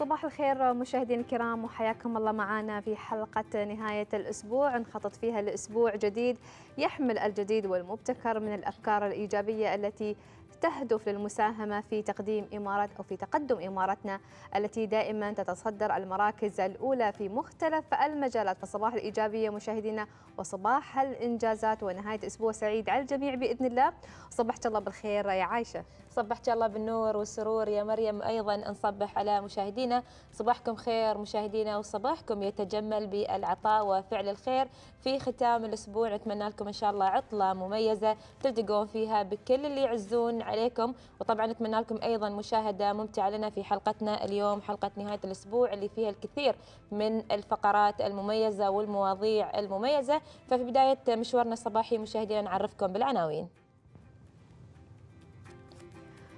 صباح الخير مشاهدينا الكرام وحياكم الله معنا في حلقة نهاية الأسبوع نخطط فيها لأسبوع جديد يحمل الجديد والمبتكر من الأفكار الإيجابية التي تهدف للمساهمة في تقديم إمارة أو في تقدم إمارتنا التي دائما تتصدر المراكز الأولى في مختلف المجالات فصباح الإيجابية مشاهدينا وصباح الإنجازات ونهاية أسبوع سعيد على الجميع بإذن الله صبحت الله بالخير يا عايشة صبحت الله بالنور والسرور يا مريم أيضا نصبح على مشاهدينا صباحكم خير مشاهدينا وصباحكم يتجمل بالعطاء وفعل الخير في ختام الأسبوع نتمنى لكم إن شاء الله عطلة مميزة تلتقون فيها بكل اللي يعزون عليكم وطبعا نتمنى لكم أيضا مشاهدة ممتعة لنا في حلقتنا اليوم حلقة نهاية الأسبوع اللي فيها الكثير من الفقرات المميزة والمواضيع المميزة ففي بداية مشوارنا الصباحي مشاهدينا نعرفكم بالعناوين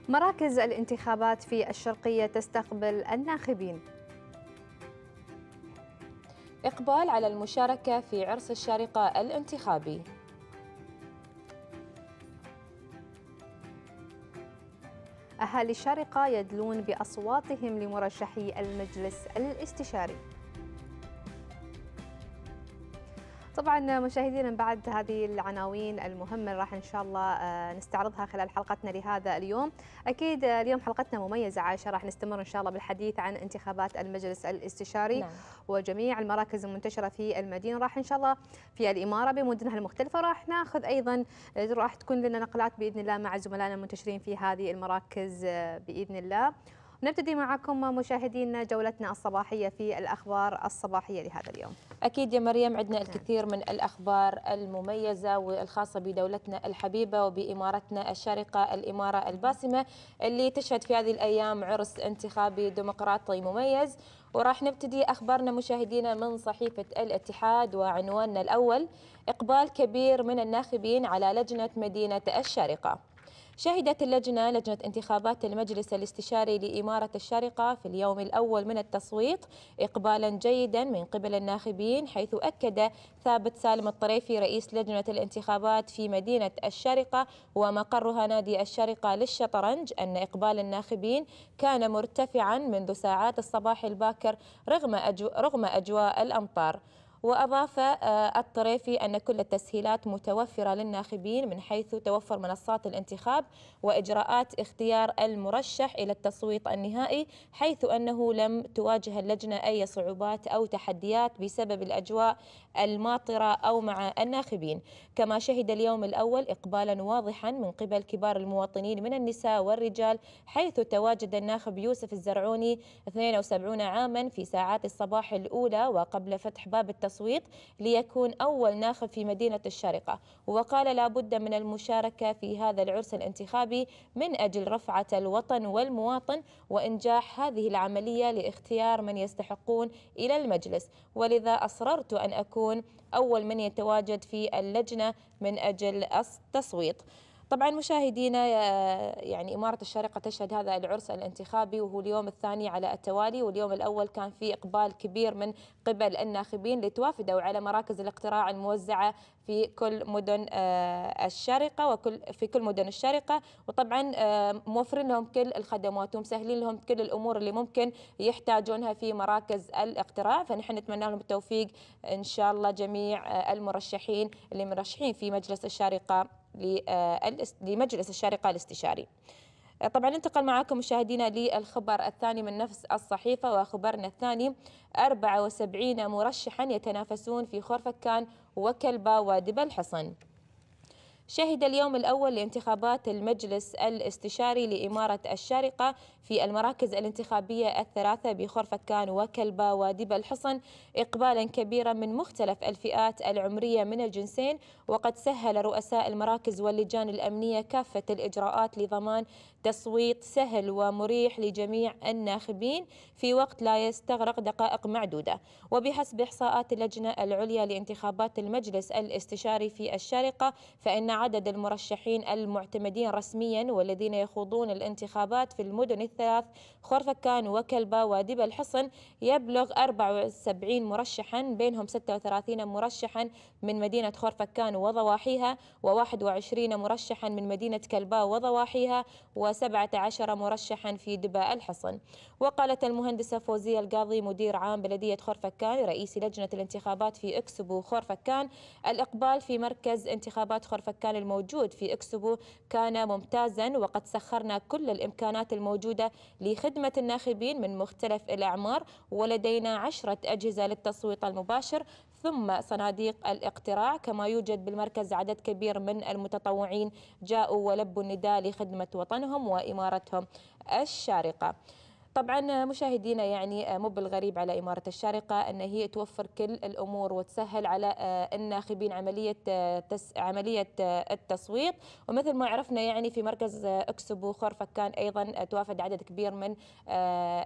مراكز الانتخابات في الشرقية تستقبل الناخبين إقبال على المشاركة في عرس الشارقة الانتخابي أهالي الشارقة يدلون بأصواتهم لمرشحي المجلس الاستشاري طبعا مشاهدينا بعد هذه العناوين المهمة راح إن شاء الله آه، نستعرضها خلال حلقتنا لهذا اليوم أكيد آه، اليوم حلقتنا مميزة عائشة راح نستمر إن شاء الله بالحديث عن انتخابات المجلس الاستشاري نعم. وجميع المراكز المنتشرة في المدينة راح إن شاء الله في الإمارة بمدنها المختلفة راح ناخذ أيضا آه، راح تكون لنا نقلات بإذن الله مع زملائنا المنتشرين في هذه المراكز بإذن الله نبتدي معكم مشاهدينا جولتنا الصباحية في الأخبار الصباحية لهذا اليوم أكيد يا مريم عندنا الكثير من الأخبار المميزة والخاصة بدولتنا الحبيبة وبإمارتنا الشارقة الإمارة الباسمة اللي تشهد في هذه الأيام عرس انتخابي ديمقراطي مميز وراح نبتدي أخبارنا مشاهدينا من صحيفة الاتحاد وعنواننا الأول إقبال كبير من الناخبين على لجنة مدينة الشارقة شهدت اللجنة لجنة انتخابات المجلس الاستشاري لإمارة الشارقة في اليوم الأول من التصويت إقبالا جيدا من قبل الناخبين حيث أكد ثابت سالم الطريفي رئيس لجنة الانتخابات في مدينة الشارقة ومقرها نادي الشارقة للشطرنج أن إقبال الناخبين كان مرتفعا منذ ساعات الصباح الباكر رغم أجواء الأمطار وأضاف آه، الطريفي أن كل التسهيلات متوفرة للناخبين من حيث توفر منصات الانتخاب وإجراءات اختيار المرشح إلى التصويت النهائي حيث أنه لم تواجه اللجنة أي صعوبات أو تحديات بسبب الأجواء الماطرة أو مع الناخبين كما شهد اليوم الأول إقبالا واضحا من قبل كبار المواطنين من النساء والرجال حيث تواجد الناخب يوسف الزرعوني 72 عاما في ساعات الصباح الأولى وقبل فتح باب التصويت التصويت ليكون أول ناخب في مدينة الشارقة وقال لا بد من المشاركة في هذا العرس الانتخابي من أجل رفعة الوطن والمواطن وإنجاح هذه العملية لاختيار من يستحقون إلى المجلس ولذا أصررت أن أكون أول من يتواجد في اللجنة من أجل التصويت طبعا مشاهدينا آه، يعني إمارة الشارقة تشهد هذا العرس الانتخابي وهو اليوم الثاني على التوالي واليوم الأول كان في إقبال كبير من قبل الناخبين لتوافدوا على مراكز الاقتراع الموزعة في كل مدن آه، الشارقة وكل في كل مدن الشارقة وطبعا آه، موفرين لهم كل الخدمات ومسهلين لهم كل الأمور اللي ممكن يحتاجونها في مراكز الاقتراع فنحن نتمنى لهم التوفيق إن شاء الله جميع المرشحين اللي مرشحين في مجلس الشارقة لمجلس الشارقة الاستشاري طبعا ننتقل معكم مشاهدينا للخبر الثاني من نفس الصحيفة وخبرنا الثاني 74 مرشحا يتنافسون في خورفكان وكلبة ودبا الحصن شهد اليوم الأول لانتخابات المجلس الاستشاري لإمارة الشارقة في المراكز الانتخابية الثلاثة بخرفكان وكلبة ودب الحصن إقبالا كبيرا من مختلف الفئات العمرية من الجنسين وقد سهل رؤساء المراكز واللجان الأمنية كافة الإجراءات لضمان تصويت سهل ومريح لجميع الناخبين في وقت لا يستغرق دقائق معدودة وبحسب إحصاءات اللجنة العليا لانتخابات المجلس الاستشاري في الشارقة فإن عدد المرشحين المعتمدين رسميا والذين يخوضون الانتخابات في المدن الثلاث خرفكان وكلبة ودب الحصن يبلغ 74 مرشحا بينهم 36 مرشحا من مدينة خرفكان وضواحيها و21 مرشحا من مدينة كلباء وضواحيها و و17 مرشحا في دباء الحصن وقالت المهندسة فوزية القاضي مدير عام بلدية خورفكان رئيس لجنة الانتخابات في اكسبو خورفكان الإقبال في مركز انتخابات خورفكان الموجود في اكسبو كان ممتازا وقد سخرنا كل الإمكانات الموجودة لخدمة الناخبين من مختلف الأعمار ولدينا عشرة أجهزة للتصويت المباشر ثم صناديق الاقتراع كما يوجد بالمركز عدد كبير من المتطوعين جاءوا ولبوا النداء لخدمة وطنهم وإمارتهم الشارقة طبعا مشاهدينا يعني مو بالغريب على إمارة الشارقة أن هي توفر كل الأمور وتسهل على آه، الناخبين عملية آه، تس عملية آه، التصويت ومثل ما عرفنا يعني في مركز أكسبو خرفكان أيضا توافد عدد كبير من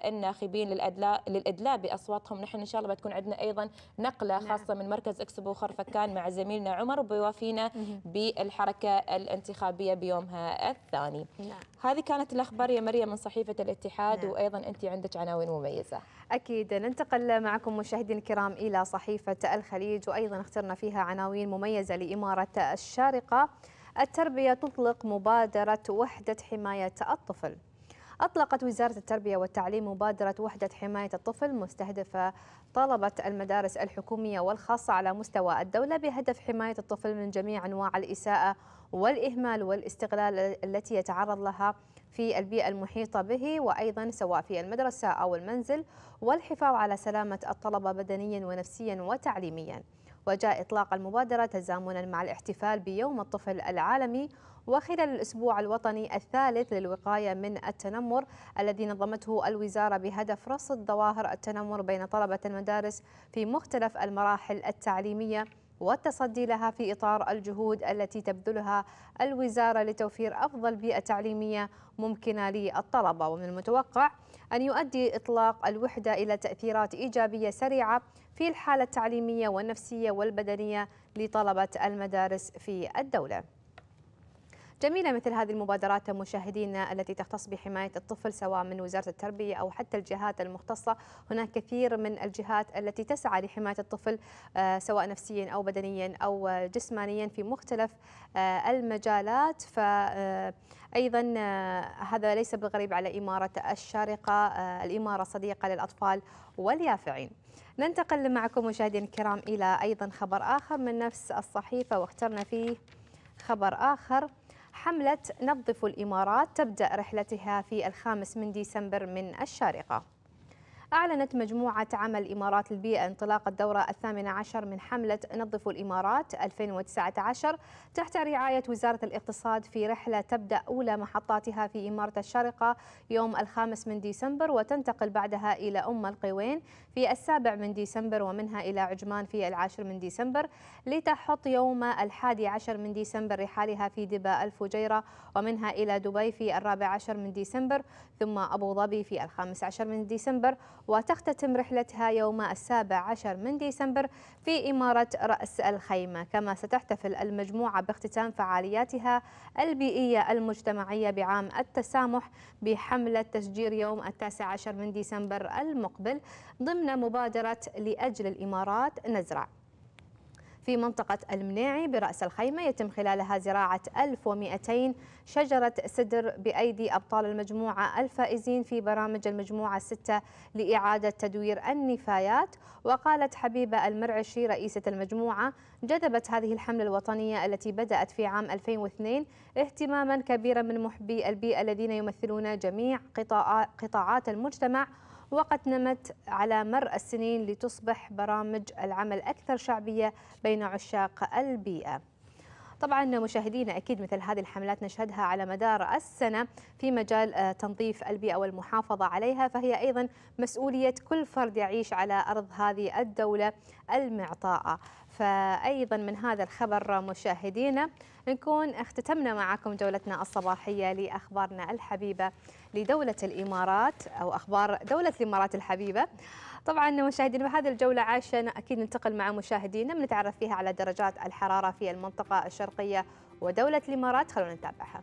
الناخبين للأدلاء للإدلاء بأصواتهم نحن إن شاء الله بتكون عندنا أيضا نقلة نعم. خاصة من مركز أكسبو خرفكان مع زميلنا عمر وبيوافينا بالحركة الانتخابية بيومها الثاني نعم. هذه كانت الأخبار يا مريم من صحيفة الاتحاد نعم. وأيضا ايضا انت عندك عناوين مميزه. اكيد ننتقل معكم مشاهدينا الكرام الى صحيفه الخليج وايضا اخترنا فيها عناوين مميزه لاماره الشارقه. التربيه تطلق مبادره وحده حمايه الطفل. أطلقت وزارة التربية والتعليم مبادرة وحدة حماية الطفل مستهدفة طلبة المدارس الحكومية والخاصة على مستوى الدولة بهدف حماية الطفل من جميع أنواع الإساءة والإهمال والاستغلال التي يتعرض لها في البيئة المحيطة به وأيضا سواء في المدرسة أو المنزل والحفاظ على سلامة الطلبة بدنيا ونفسيا وتعليميا وجاء إطلاق المبادرة تزامنا مع الاحتفال بيوم الطفل العالمي وخلال الأسبوع الوطني الثالث للوقاية من التنمر الذي نظمته الوزارة بهدف رصد ظواهر التنمر بين طلبة المدارس في مختلف المراحل التعليمية والتصدي لها في إطار الجهود التي تبذلها الوزارة لتوفير أفضل بيئة تعليمية ممكنة للطلبة ومن المتوقع أن يؤدي إطلاق الوحدة إلى تأثيرات إيجابية سريعة في الحالة التعليمية والنفسية والبدنية لطلبة المدارس في الدولة جميلة مثل هذه المبادرات مشاهدينا التي تختص بحماية الطفل سواء من وزارة التربية أو حتى الجهات المختصة هناك كثير من الجهات التي تسعى لحماية الطفل آه، سواء نفسيا أو بدنيا أو جسمانيا في مختلف آه، المجالات ف آه، ايضا هذا ليس بالغريب على اماره الشارقه الاماره صديقه للاطفال واليافعين. ننتقل معكم مشاهدينا الكرام الى ايضا خبر اخر من نفس الصحيفه واخترنا فيه خبر اخر حملة نظف الإمارات تبدأ رحلتها في الخامس من ديسمبر من الشارقة أعلنت مجموعة عمل إمارات البيئة انطلاق الدورة الثامنة عشر من حملة نظف الإمارات 2019 تحت رعاية وزارة الاقتصاد في رحلة تبدأ أولى محطاتها في إمارة الشارقة يوم الخامس من ديسمبر وتنتقل بعدها إلى أم القوين في السابع من ديسمبر ومنها إلى عجمان في العاشر من ديسمبر لتحط يوم الحادي عشر من ديسمبر رحالها في دباء الفجيرة ومنها إلى دبي في الرابع عشر من ديسمبر ثم أبو ظبي في الخامس عشر من ديسمبر وتختتم رحلتها يوم السابع عشر من ديسمبر في إمارة رأس الخيمة كما ستحتفل المجموعة باختتام فعالياتها البيئية المجتمعية بعام التسامح بحملة تشجير يوم التاسع عشر من ديسمبر المقبل ضمن مبادرة لأجل الإمارات نزرع في منطقة المناعي برأس الخيمة يتم خلالها زراعة 1200 شجرة سدر بأيدي أبطال المجموعة الفائزين في برامج المجموعة الستة لإعادة تدوير النفايات وقالت حبيبة المرعشي رئيسة المجموعة جذبت هذه الحملة الوطنية التي بدأت في عام 2002 اهتماما كبيرا من محبي البيئة الذين يمثلون جميع قطاعات المجتمع وقد نمت على مر السنين لتصبح برامج العمل أكثر شعبية بين عشاق البيئة طبعا مشاهدينا اكيد مثل هذه الحملات نشهدها على مدار السنه في مجال آه، تنظيف البيئه والمحافظه عليها فهي ايضا مسؤوليه كل فرد يعيش على ارض هذه الدوله المعطاءه، فأيضا من هذا الخبر مشاهدينا نكون اختتمنا معكم جولتنا الصباحية لأخبارنا الحبيبة لدولة الإمارات أو أخبار دولة الإمارات الحبيبة طبعا مشاهدينا بهذه الجولة عشان أكيد ننتقل مع مشاهدينا بنتعرف فيها على درجات الحرارة في المنطقة الشرقية ودولة الإمارات خلونا نتابعها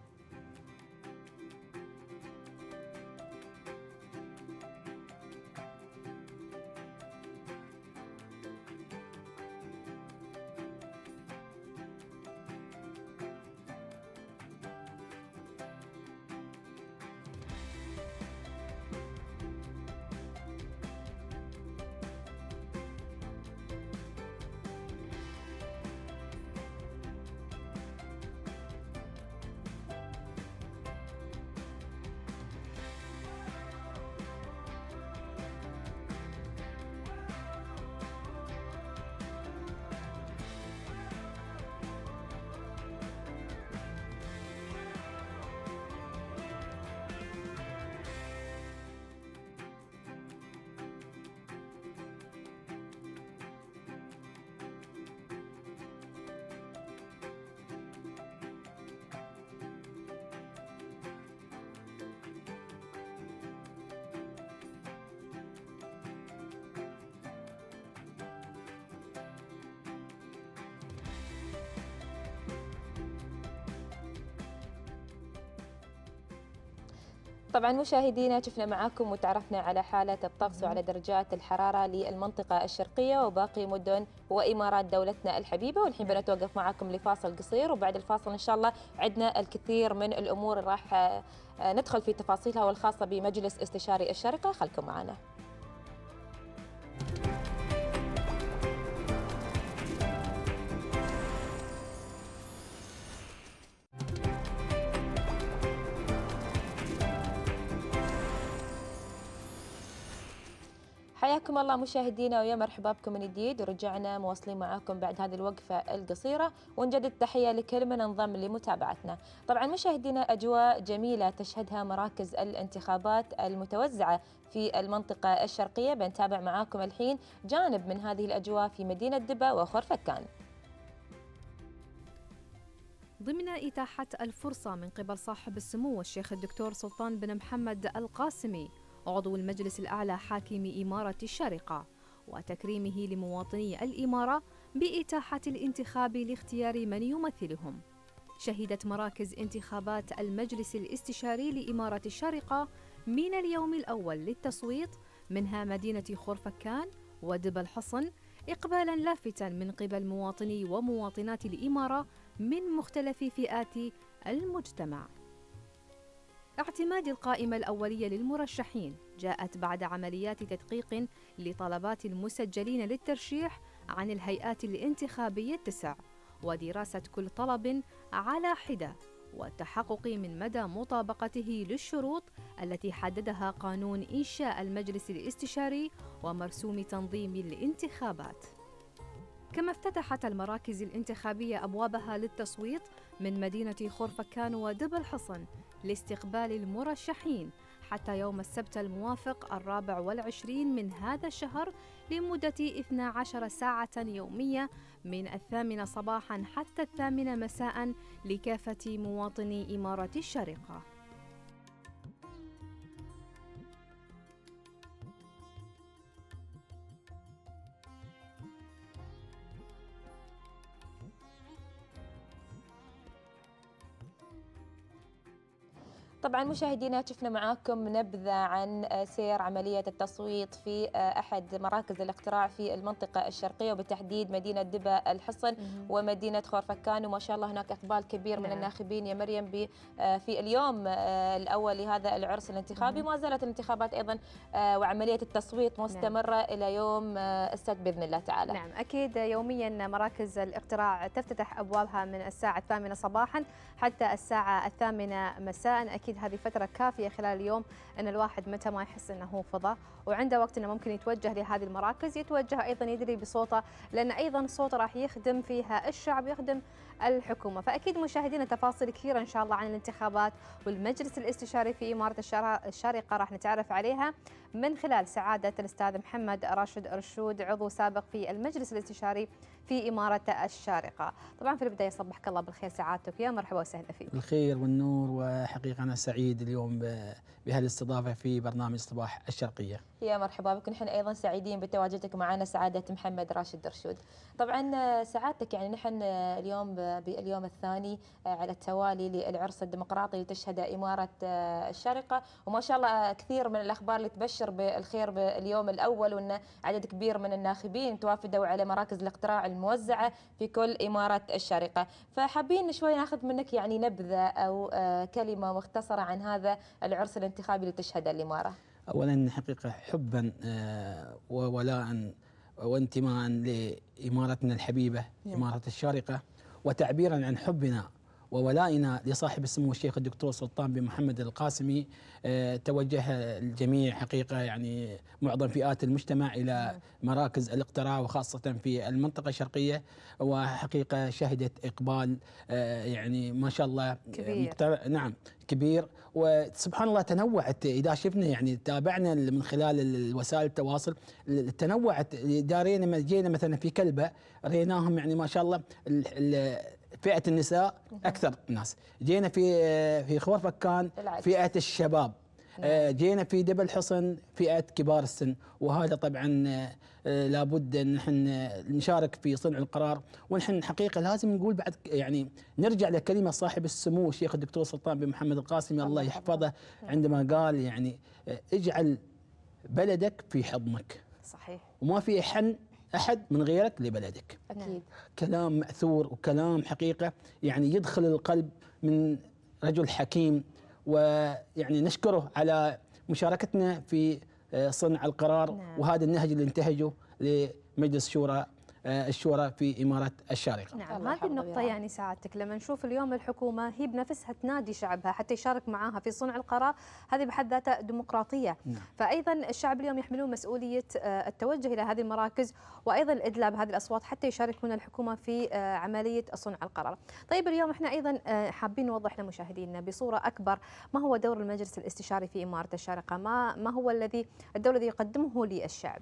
طبعا مشاهدينا شفنا معاكم وتعرفنا على حالة الطقس وعلى درجات الحرارة للمنطقة الشرقية وباقي مدن وإمارات دولتنا الحبيبة والحين بنتوقف معاكم لفاصل قصير وبعد الفاصل إن شاء الله عندنا الكثير من الأمور راح آه، ندخل في تفاصيلها والخاصة بمجلس استشاري الشرقة خلكم معنا حياكم الله مشاهدينا ويا مرحبا بكم من جديد ورجعنا مواصلين معاكم بعد هذه الوقفة القصيرة ونجدد التحية لكل من انضم لمتابعتنا طبعا مشاهدينا أجواء جميلة تشهدها مراكز الانتخابات المتوزعة في المنطقة الشرقية بنتابع معاكم الحين جانب من هذه الأجواء في مدينة دبا وخرفكان ضمن إتاحة الفرصة من قبل صاحب السمو الشيخ الدكتور سلطان بن محمد القاسمي عضو المجلس الأعلى حاكم إمارة الشارقة وتكريمه لمواطني الإمارة بإتاحة الانتخاب لاختيار من يمثلهم شهدت مراكز انتخابات المجلس الاستشاري لإمارة الشارقة من اليوم الأول للتصويت منها مدينة خرفكان ودب الحصن إقبالا لافتا من قبل مواطني ومواطنات الإمارة من مختلف فئات المجتمع اعتماد القائمة الأولية للمرشحين جاءت بعد عمليات تدقيق لطلبات المسجلين للترشيح عن الهيئات الانتخابية التسع ودراسة كل طلب على حدة والتحقق من مدى مطابقته للشروط التي حددها قانون إنشاء المجلس الاستشاري ومرسوم تنظيم الانتخابات. كما افتتحت المراكز الانتخابية أبوابها للتصويت من مدينة خورفكان ودبل حصن لاستقبال المرشحين حتى يوم السبت الموافق الرابع والعشرين من هذا الشهر لمدة 12 ساعة يومية من الثامنة صباحا حتى الثامنة مساء لكافة مواطني إمارة الشارقة طبعا مشاهدينا شفنا معاكم نبذة عن سير عملية التصويت في أحد مراكز الاقتراع في المنطقة الشرقية وبالتحديد مدينة دبا الحصن ومدينة خورفكان وما شاء الله هناك إقبال كبير من نعم. الناخبين يا مريم آه، في اليوم آه، الأول لهذا العرس الانتخابي ما زالت الانتخابات أيضا آه، وعملية التصويت نعم. مستمرة إلى يوم السبت بإذن الله تعالى نعم أكيد يوميا مراكز الاقتراع تفتتح أبوابها من الساعة الثامنة صباحا حتى الساعة الثامنة مساء أكيد اكيد هذه فتره كافيه خلال اليوم ان الواحد متى ما يحس انه هو فضى وعنده وقت انه ممكن يتوجه لهذه المراكز يتوجه ايضا يدري بصوته لان ايضا صوته راح يخدم فيها الشعب يخدم الحكومه فاكيد مشاهدينا تفاصيل كثيره ان شاء الله عن الانتخابات والمجلس الاستشاري في اماره الشارقه راح نتعرف عليها من خلال سعاده الاستاذ محمد راشد رشود عضو سابق في المجلس الاستشاري في إمارة الشارقة طبعا في البداية صبحك الله بالخير سعادتك يا مرحبا وسهلا فيك الخير والنور وحقيقة أنا سعيد اليوم بهالاستضافة في برنامج صباح الشرقية يا مرحبا بك نحن أيضا سعيدين بتواجدك معنا سعادة محمد راشد درشود طبعا سعادتك يعني نحن اليوم باليوم الثاني على التوالي للعرس الديمقراطي لتشهد إمارة الشارقة وما شاء الله كثير من الأخبار اللي تبشر بالخير باليوم الأول وأن عدد كبير من الناخبين توافدوا على مراكز الاقتراع الموزعة في كل إمارات الشارقة فحابين شوي ناخذ منك يعني نبذة أو آه، كلمة مختصرة عن هذا العرس الانتخابي اللي تشهده الإمارة أولا حقيقة حبا آه، وولاء وانتماء لإمارتنا الحبيبة نعم. إمارة الشارقة وتعبيرا عن حبنا وولائنا لصاحب السمو الشيخ الدكتور سلطان بن محمد القاسمي آه، توجه الجميع حقيقه يعني معظم فئات المجتمع الى مراكز الاقتراع وخاصه في المنطقه الشرقيه وحقيقه شهدت اقبال آه، يعني ما شاء الله آه، كبير نعم كبير وسبحان الله تنوعت اذا شفنا يعني تابعنا من خلال وسائل التواصل تنوعت دارينا جينا مثلا في كلبه ريناهم يعني ما شاء الله فئه النساء اكثر ناس جينا في في خور فكان فئه الشباب نعم. آه، جينا في دبل حصن فئه كبار السن وهذا طبعا آه، لابد ان نحن نشارك في صنع القرار ونحن حقيقه لازم نقول بعد يعني نرجع لكلمه صاحب السمو الشيخ الدكتور سلطان بن محمد القاسمي الله يحفظه نعم. عندما قال يعني آه، اجعل بلدك في حضنك صحيح وما في حن أحد من غيرك لبلدك أكيد كلام مأثور وكلام حقيقة يعني يدخل القلب من رجل حكيم ويعني نشكره على مشاركتنا في آه، صنع القرار نعم. وهذا النهج اللي انتهجه لمجلس شورى آه، الشورى في إمارة الشارقة نعم هذه النقطة يعني سعادتك لما نشوف اليوم الحكومة هي بنفسها تنادي شعبها حتى يشارك معاها في صنع القرار هذه بحد ذاتها ديمقراطية نعم. فأيضا الشعب اليوم يحملون مسؤولية آه، التوجه إلى هذه المراكز وأيضا الإدلاء بهذه الأصوات حتى يشاركون الحكومة في آه، عملية صنع القرار طيب اليوم احنا أيضا حابين نوضح لمشاهدينا بصورة أكبر ما هو دور المجلس الاستشاري في إمارة الشارقة ما, ما هو الذي الدور الذي يقدمه للشعب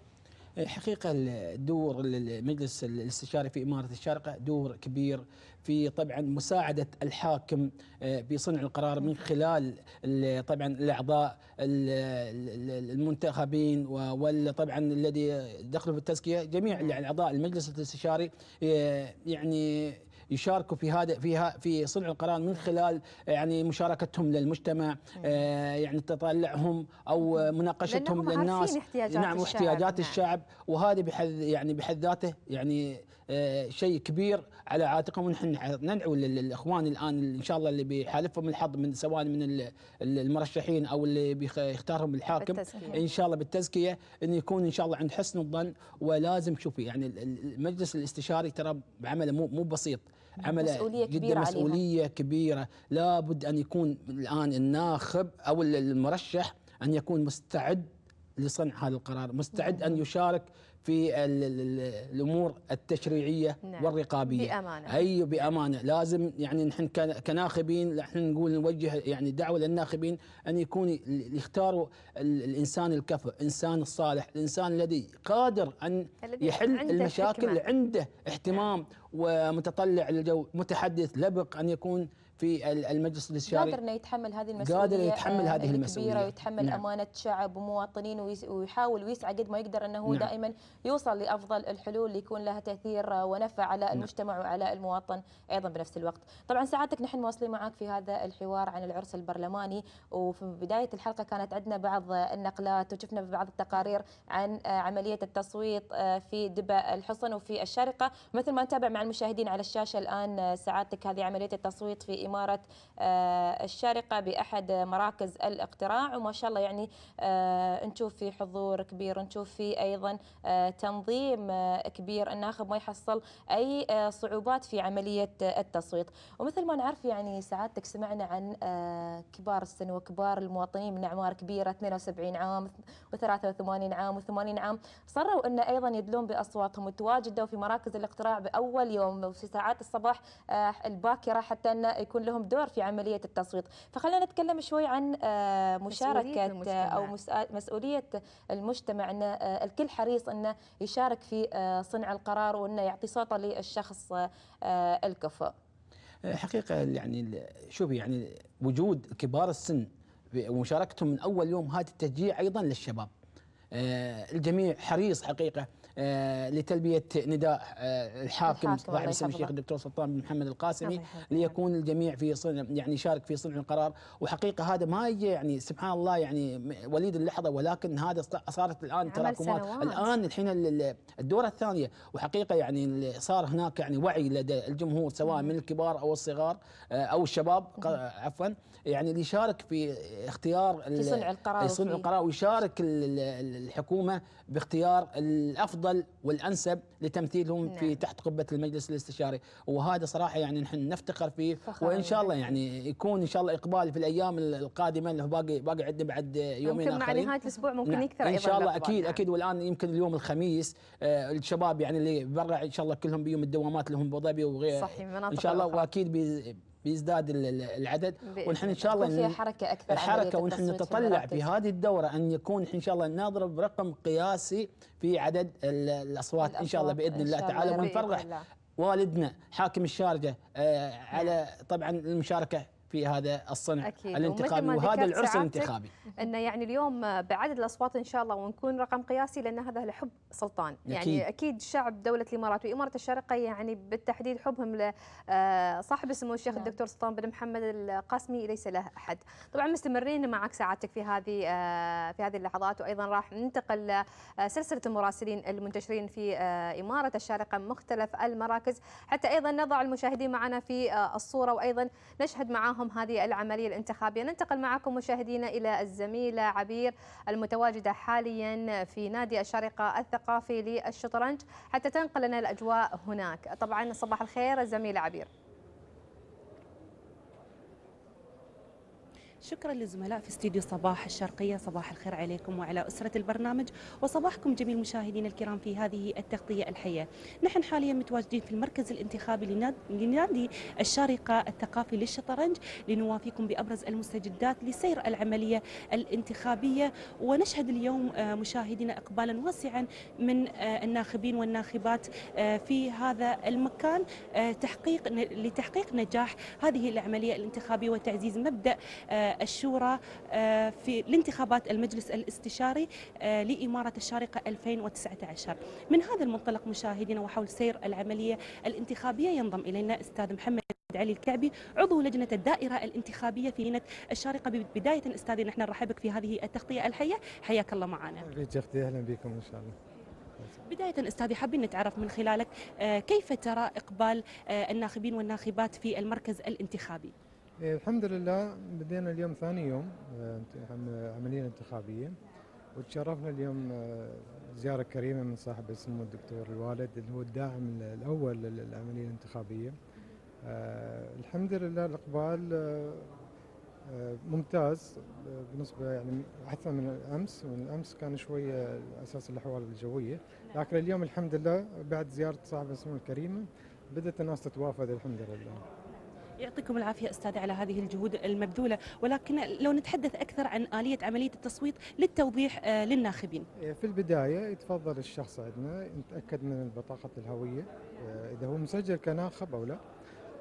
حقيقه دور المجلس الاستشاري في اماره الشارقه دور كبير في طبعا مساعده الحاكم في آه، صنع القرار من خلال طبعا الاعضاء المنتخبين وطبعا الذي دخلوا في التزكيه جميع اعضاء المجلس الاستشاري آه، يعني يشاركوا في هذا في في صنع القرار من خلال آه، يعني مشاركتهم للمجتمع آه، يعني تطلعهم او مناقشتهم للناس احتياجات نعم واحتياجات نعم. الشعب وهذا بحد يعني بحد ذاته يعني آه، شيء كبير على عاتقهم ونحن ندعو للاخوان الان ان شاء الله اللي بيحالفهم الحظ من سواء من المرشحين او اللي بيختارهم الحاكم بالتزكية. ان شاء الله بالتزكيه انه يكون ان شاء الله عند حسن الظن ولازم شوفي يعني المجلس الاستشاري ترى بعمله مو مو بسيط عمل مسؤولية كبيرة مسؤولية عليهم. كبيرة لابد أن يكون الآن الناخب أو المرشح أن يكون مستعد لصنع هذا القرار مستعد أن يشارك في الامور التشريعيه نعم. والرقابيه بامانه اي بامانه لازم يعني نحن كناخبين نحن نقول نوجه يعني دعوه للناخبين ان يكون يختاروا الانسان الكفء، الانسان الصالح، الانسان الذي قادر ان الذي يحل عنده المشاكل حكمة. عنده اهتمام نعم. ومتطلع للجو، متحدث لبق ان يكون في المجلس الاستشاري قادر انه يتحمل هذه المسؤوليه قادر يتحمل هذه آه، المسؤوليه كبيره ويتحمل نعم. امانه شعب ومواطنين ويحاول ويسعى قد ما يقدر انه نعم. دائما يوصل لافضل الحلول اللي يكون لها تاثير ونفع على نعم. المجتمع وعلى المواطن ايضا بنفس الوقت. طبعا سعادتك نحن مواصلين معك في هذا الحوار عن العرس البرلماني وفي بدايه الحلقه كانت عندنا بعض النقلات وشفنا بعض التقارير عن عمليه التصويت آه، في دبا الحصن وفي الشارقه مثل ما نتابع مع المشاهدين على الشاشه الان آه، سعادتك هذه عمليه التصويت في إمارة آه، الشارقة بأحد مراكز الاقتراع وما شاء الله يعني آه، نشوف في حضور كبير نشوف في أيضا آه، تنظيم كبير الناخب ما يحصل أي صعوبات في عملية التصويت ومثل ما نعرف يعني سعادتك سمعنا عن كبار السن وكبار المواطنين من أعمار كبيرة 72 عام و83 عام و80 عام صروا أن أيضا يدلون بأصواتهم وتواجدوا في مراكز الاقتراع بأول يوم في ساعات الصباح الباكرة حتى أن يكون يكون لهم دور في عملية التصويت فخلينا نتكلم شوي عن آه، مشاركة آه، أو مسؤولية المجتمع أن آه، الكل حريص أنه يشارك في صنع القرار وأنه يعطي صوته للشخص الكفء حقيقة يعني شوفي يعني وجود كبار السن ومشاركتهم من أول يوم هذا التشجيع أيضا للشباب الجميع حريص حقيقة آه، لتلبيه نداء الحاكم صاحب السمو الشيخ الدكتور سلطان بن محمد القاسمي ليكون الجميع في صنع يعني يشارك في صنع القرار وحقيقه هذا ما يعني سبحان الله يعني وليد اللحظه ولكن هذا صارت الان تراكمات الان الحين الدوره الثانيه وحقيقه يعني صار هناك يعني وعي لدى الجمهور سواء نعم. من الكبار او الصغار آه، او الشباب نعم. عفوا يعني اللي يشارك في اختيار في صنع القرار صنع القرار ويشارك الحكومه باختيار الافضل الافضل والانسب لتمثيلهم نعم. في تحت قبه المجلس الاستشاري وهذا صراحه يعني نحن نفتخر فيه وان شاء الله يعني يكون ان شاء الله اقبال في الايام القادمه اللي باقي باقي عندنا بعد يومين ممكن مع نهايه الاسبوع ممكن نعم. يكثر ان شاء الله اكيد نعم. اكيد والان يمكن اليوم الخميس آه الشباب يعني اللي برا ان شاء الله كلهم بيوم الدوامات لهم ابو ظبي وغيره صحيح ان شاء الله واكيد بيزداد العدد ونحن ان شاء الله في حركه اكثر الحركه ونحن نتطلع في هذه الدوره ان يكون ان شاء الله نضرب رقم قياسي في عدد الاصوات ان شاء الله باذن الله, الله تعالى ونفرح والدنا حاكم الشارقه آه، على نعم. طبعا المشاركه في هذا الصنع أكيد. الانتخابي وهذا العرس الانتخابي انه يعني اليوم بعدد الاصوات ان شاء الله ونكون رقم قياسي لان هذا لحب سلطان يعني اكيد شعب دوله الامارات واماره الشارقه يعني بالتحديد حبهم لصاحب آه، السمو الشيخ نعم. الدكتور سلطان بن محمد القاسمي ليس له احد طبعا مستمرين معك سعادتك في هذه آه، في هذه اللحظات وايضا راح ننتقل لسلسله آه، المراسلين المنتشرين في اماره الشارقه مختلف المراكز حتى ايضا نضع المشاهدين معنا في الصوره وايضا نشهد معهم معهم هذه العملية الانتخابية ننتقل معكم مشاهدينا إلى الزميلة عبير المتواجدة حاليا في نادي الشارقة الثقافي للشطرنج حتى تنقل لنا الأجواء هناك طبعا صباح الخير الزميلة عبير شكرا للزملاء في استديو صباح الشرقية صباح الخير عليكم وعلى أسرة البرنامج وصباحكم جميل مشاهدينا الكرام في هذه التغطية الحية نحن حاليا متواجدين في المركز الانتخابي لنادي الشارقة الثقافي للشطرنج لنوافيكم بأبرز المستجدات لسير العملية الانتخابية ونشهد اليوم آه، مشاهدينا إقبالا واسعا من آه، الناخبين والناخبات آه، في هذا المكان تحقيق لتحقيق نجاح هذه العملية الانتخابية وتعزيز مبدأ الشورى آه، في لانتخابات المجلس الاستشاري آه، لإمارة الشارقة 2019 من هذا المنطلق مشاهدينا وحول سير العملية الانتخابية ينضم إلينا أستاذ محمد علي الكعبي عضو لجنة الدائرة الانتخابية في مدينة الشارقة بداية أستاذي نحن نرحبك في هذه التغطية الحية حياك الله معنا أهلا بكم إن شاء الله بداية أستاذي حابين نتعرف من خلالك آه، كيف ترى إقبال الناخبين والناخبات في المركز الانتخابي إيه، الحمد لله بدينا اليوم ثاني يوم إيه، عملية انتخابية وتشرفنا اليوم إيه، زيارة كريمة من صاحب السمو الدكتور الوالد اللي هو الداعم الأول للعملية الانتخابية الحمد لله الإقبال ممتاز بالنسبة يعني أحسن من الأمس من الأمس كان شوية أساس الأحوال الجوية لكن اليوم الحمد لله بعد زيارة صاحب السمو الكريمة بدأت الناس تتوافد الحمد لله يعطيكم العافية أستاذة على هذه الجهود المبذولة ولكن لو نتحدث أكثر عن آلية عملية التصويت للتوضيح آه، للناخبين إيه، في البداية يتفضل الشخص عندنا نتأكد من بطاقة الهوية آه، إذا هو مسجل كناخب أو لا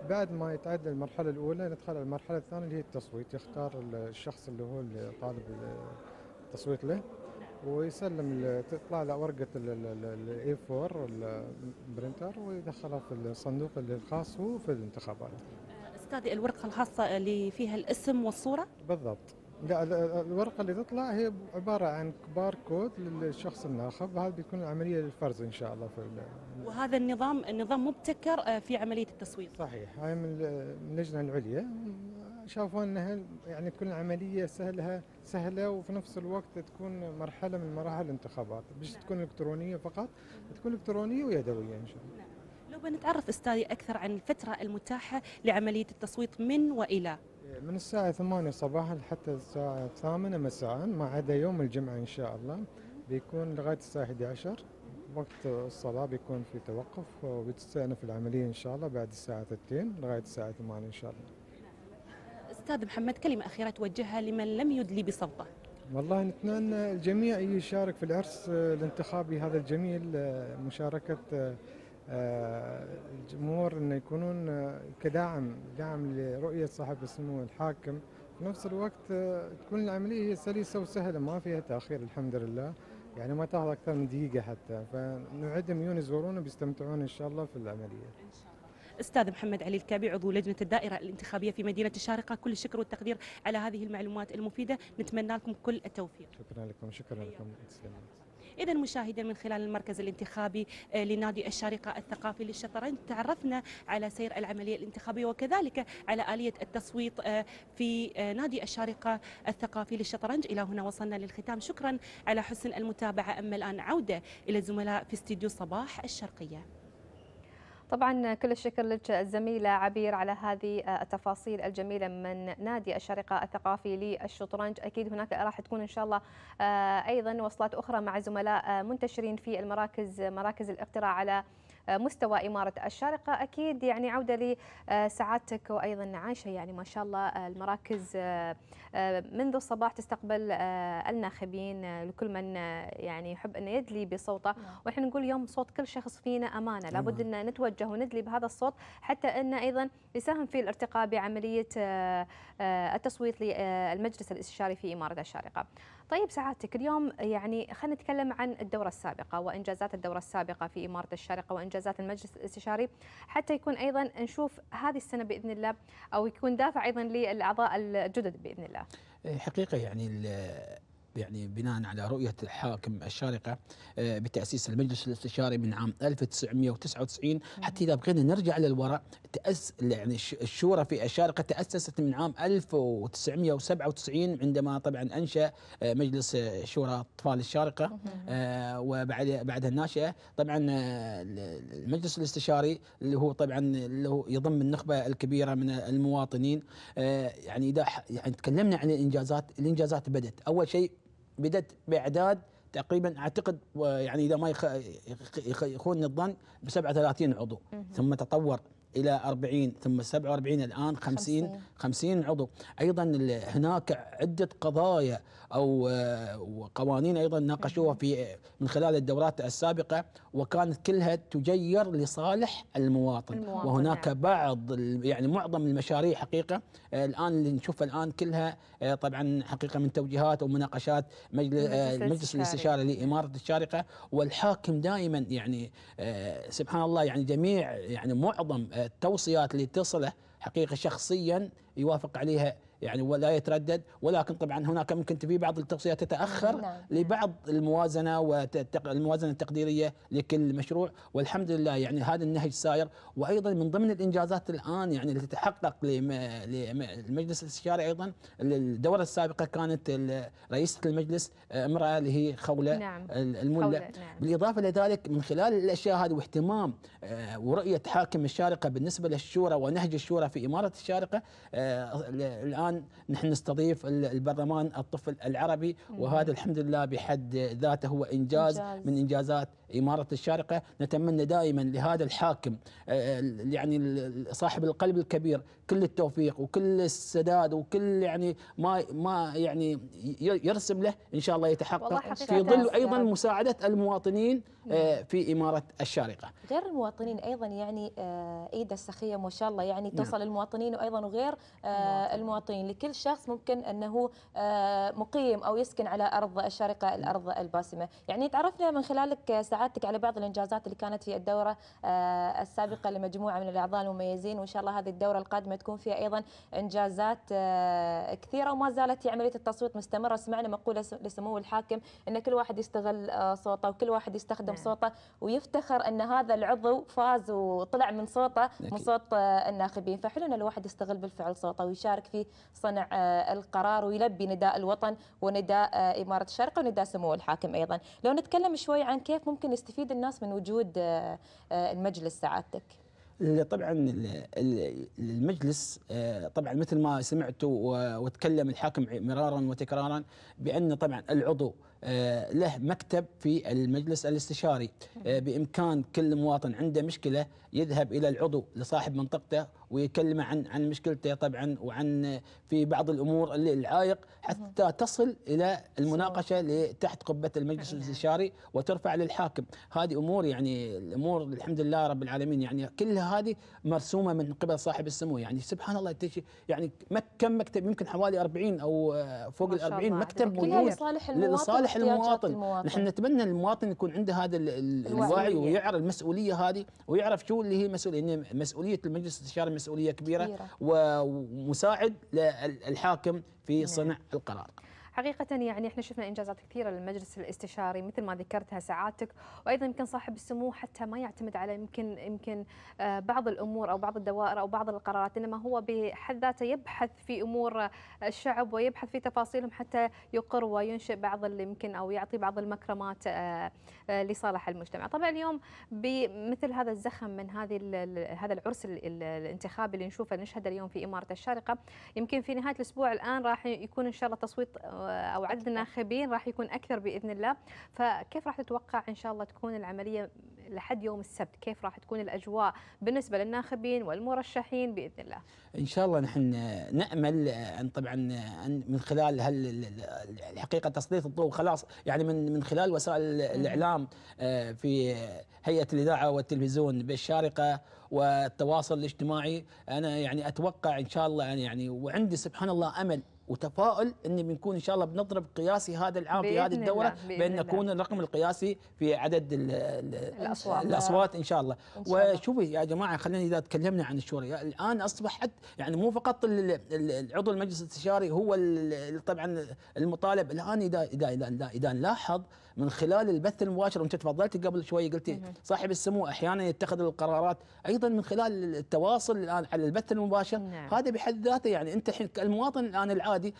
بعد ما يتعدى المرحلة الأولى ندخل على المرحلة الثانية اللي هي التصويت يختار الشخص اللي هو طالب التصويت له ويسلم تطلع له ورقة الاي 4 البرنتر ويدخلها في الصندوق الخاص هو في الانتخابات. استاذي الورقه الخاصه اللي فيها الاسم والصوره بالضبط لا الورقة اللي تطلع هي عبارة عن باركود للشخص الناخب هذا بيكون عمليه للفرز إن شاء الله في وهذا النظام النظام مبتكر آه، في عملية التصويت صحيح هاي من اللجنة العليا شافوا انها يعني تكون العمليه سهلها سهله وفي نفس الوقت تكون مرحله من مراحل الانتخابات مش تكون الكترونيه فقط تكون الكترونيه ويدويه ان شاء الله نعم. نبغى نتعرف استاذي اكثر عن الفتره المتاحه لعمليه التصويت من والى من الساعة 8 صباحا حتى الساعة 8 مساء ما عدا يوم الجمعة إن شاء الله بيكون لغاية الساعة 11 وقت الصلاة بيكون في توقف وبتستأنف العملية إن شاء الله بعد الساعة 2 لغاية الساعة 8 إن شاء الله أستاذ محمد كلمة أخيرة توجهها لمن لم يدلي بصوته والله نتمنى الجميع يشارك في العرس آه، الانتخابي هذا الجميل آه، مشاركة آه، آه، الجمهور انه يكونون آه، كدعم دعم لرؤيه صاحب السمو الحاكم في نفس الوقت آه، تكون العمليه هي سلسه وسهله ما فيها تاخير الحمد لله يعني ما تاخذ اكثر من دقيقه حتى فنعد ميون يزورونا بيستمتعون ان شاء الله في العمليه ان شاء الله استاذ محمد علي الكابي عضو لجنه الدائره الانتخابيه في مدينه الشارقه كل الشكر والتقدير على هذه المعلومات المفيده نتمنى لكم كل التوفيق شكرا لكم شكرا لكم إذا مشاهدينا من خلال المركز الانتخابي آه، لنادي الشارقة الثقافي للشطرنج تعرفنا على سير العملية الانتخابية وكذلك على آلية التصويت آه، في آه، نادي الشارقة الثقافي للشطرنج إلى هنا وصلنا للختام شكرا على حسن المتابعة أما الآن عودة إلى الزملاء في استديو صباح الشرقية طبعا كل الشكر لك الزميلة عبير على هذه التفاصيل الجميلة من نادي الشارقة الثقافي للشطرنج أكيد هناك راح تكون إن شاء الله آه، أيضا وصلات أخرى مع زملاء منتشرين في المراكز مراكز الاقتراع على آه، مستوى إمارة الشارقة أكيد يعني عودة لسعادتك وأيضا عايشة يعني ما شاء الله آه، المراكز آه، منذ الصباح تستقبل الناخبين لكل من يعني يحب أن يدلي بصوته نعم. وإحنا نقول يوم صوت كل شخص فينا أمانة نعم. لابد أن نتوجه وندلي بهذا الصوت حتى أن أيضا يساهم في الارتقاء بعملية التصويت للمجلس الاستشاري في إمارة الشارقة طيب سعادتك اليوم يعني خلينا نتكلم عن الدورة السابقة وإنجازات الدورة السابقة في إمارة الشارقة وإنجازات المجلس الاستشاري حتى يكون أيضا نشوف هذه السنة بإذن الله أو يكون دافع أيضا للأعضاء الجدد بإذن الله إيه، حقيقة يعني يعني بناء على رؤية الحاكم الشارقة آه، بتأسيس المجلس الاستشاري من عام 1999 حتى إذا بغينا نرجع للوراء تأس يعني الشورى في الشارقة تأسست من عام 1997 عندما طبعا أنشأ آه، مجلس شورى أطفال الشارقة آه، وبعد بعدها الناشئة طبعا المجلس الاستشاري اللي هو طبعا اللي هو يضم النخبة الكبيرة من المواطنين يعني إذا يعني تكلمنا عن الإنجازات الإنجازات بدت أول شيء بدت باعداد تقريبا اعتقد يعني اذا ما يخونني الظن ب 37 عضو ثم تطور الى 40 ثم 47 الان 50 50, 50 عضو ايضا هناك عده قضايا او آه، قوانين ايضا ناقشوها في من خلال الدورات السابقه وكانت كلها تجير لصالح المواطن, المواطن وهناك نعم. بعض يعني معظم المشاريع حقيقه آه، الان اللي نشوفها الان كلها آه، طبعا حقيقه من توجيهات ومناقشات مجلس, المجلس الاستشاري لاماره الشارقه والحاكم دائما يعني سبحان الله يعني جميع يعني معظم التوصيات اللي تصله حقيقه شخصيا يوافق عليها يعني ولا يتردد ولكن طبعا هناك ممكن في بعض التوصيات تتاخر نعم. لبعض الموازنه والموازنه التقديريه لكل مشروع والحمد لله يعني هذا النهج ساير وايضا من ضمن الانجازات الان يعني اللي تتحقق للمجلس الاستشاري ايضا الدوره السابقه كانت رئيسه المجلس آه، امراه اللي هي خوله نعم. الملا نعم. بالاضافه لذلك من خلال الاشياء هذه واهتمام آه، ورؤيه حاكم الشارقه بالنسبه للشورى ونهج الشورى في اماره الشارقه آه، الان الان نحن نستضيف البرلمان الطفل العربي وهذا الحمد لله بحد ذاته هو انجاز, من انجازات اماره الشارقه نتمنى دائما لهذا الحاكم آه، آه، يعني صاحب القلب الكبير كل التوفيق وكل السداد وكل يعني ما ما يعني يرسم له ان شاء الله يتحقق في ظل ايضا مساعده المواطنين آه، في اماره الشارقه غير المواطنين ايضا يعني ايده السخيه ما شاء الله يعني نعم. توصل للمواطنين وايضا وغير المواطنين معين لكل شخص ممكن أنه آه، مقيم أو يسكن على أرض الشارقة الأرض الباسمة يعني تعرفنا من خلالك آه، سعادتك على بعض الإنجازات اللي كانت في الدورة آه، السابقة لمجموعة من الأعضاء المميزين وإن شاء الله هذه الدورة القادمة تكون فيها أيضا إنجازات كثيرة وما زالت عملية التصويت مستمرة سمعنا مقولة لسمو الحاكم أن كل واحد يستغل صوته وكل واحد يستخدم نعم. صوته ويفتخر أن هذا العضو فاز وطلع من صوته من صوت الناخبين فحلو أن الواحد يستغل بالفعل صوته ويشارك فيه صنع آه، القرار ويلبي نداء الوطن ونداء آه، إمارة الشرق ونداء سمو الحاكم أيضا لو نتكلم شوي عن كيف ممكن يستفيد الناس من وجود آه، المجلس سعادتك طبعا المجلس طبعا مثل ما سمعتوا وتكلم الحاكم مرارا وتكرارا بان طبعا العضو له مكتب في المجلس الاستشاري بامكان كل مواطن عنده مشكله يذهب الى العضو لصاحب منطقته ويكلمه عن عن مشكلته طبعا وعن في بعض الامور اللي العائق حتى تصل الى المناقشه تحت قبه المجلس نعم. الاستشاري وترفع للحاكم، هذه امور يعني الامور الحمد لله رب العالمين يعني كل هذه مرسومه من قبل صاحب السمو يعني سبحان الله يعني كم مكتب يمكن حوالي 40 او فوق ال 40 مكتب موجود لصالح المواطن, المواطن. نحن نتمنى المواطن يكون عنده هذا الوعي ويعرف المسؤوليه هذه ويعرف شو اللي هي مسؤوليه يعني مسؤوليه المجلس الاستشاري مسؤوليه كبيره, كبيرة. ومساعد للحاكم في صنع نعم. القرار حقيقة يعني احنا شفنا انجازات كثيرة للمجلس الاستشاري مثل ما ذكرتها سعادتك وايضا يمكن صاحب السمو حتى ما يعتمد على يمكن يمكن آه، بعض الامور او بعض الدوائر او بعض القرارات انما هو بحد ذاته يبحث في امور آه، الشعب ويبحث في تفاصيلهم حتى يقر وينشئ بعض اللي يمكن او يعطي بعض المكرمات آه، لصالح المجتمع. طبعا اليوم بمثل هذا الزخم من هذه هذا العرس الانتخابي اللي نشوفه نشهده اليوم في اماره الشارقه يمكن في نهايه الاسبوع الان راح يكون ان شاء الله تصويت او عدد الناخبين راح يكون اكثر باذن الله فكيف راح تتوقع ان شاء الله تكون العمليه لحد يوم السبت كيف راح تكون الاجواء بالنسبه للناخبين والمرشحين باذن الله ان شاء الله نحن نامل ان طبعا أن من خلال هل الحقيقه تسليط الضوء خلاص يعني من من خلال وسائل الاعلام آه، في هيئه الاذاعه والتلفزيون بالشارقه والتواصل الاجتماعي انا يعني اتوقع ان شاء الله يعني وعندي سبحان الله امل وتفاؤل ان بنكون ان شاء الله بنضرب قياسي هذا العام في هذه الدوره بان نكون الرقم القياسي في عدد الـ الـ الاصوات الاصوات ان شاء الله, الله. وشوفي يا جماعه خلينا اذا تكلمنا عن الشورى يعني الان اصبحت يعني مو فقط عضو المجلس الاستشاري هو طبعا المطالب الان اذا اذا اذا, إذا نلاحظ من خلال البث المباشر وانت تفضلت قبل شوي قلتي صاحب السمو احيانا يتخذ القرارات ايضا من خلال التواصل الان على البث المباشر نعم. هذا بحد ذاته يعني انت الحين كالمواطن الان العادي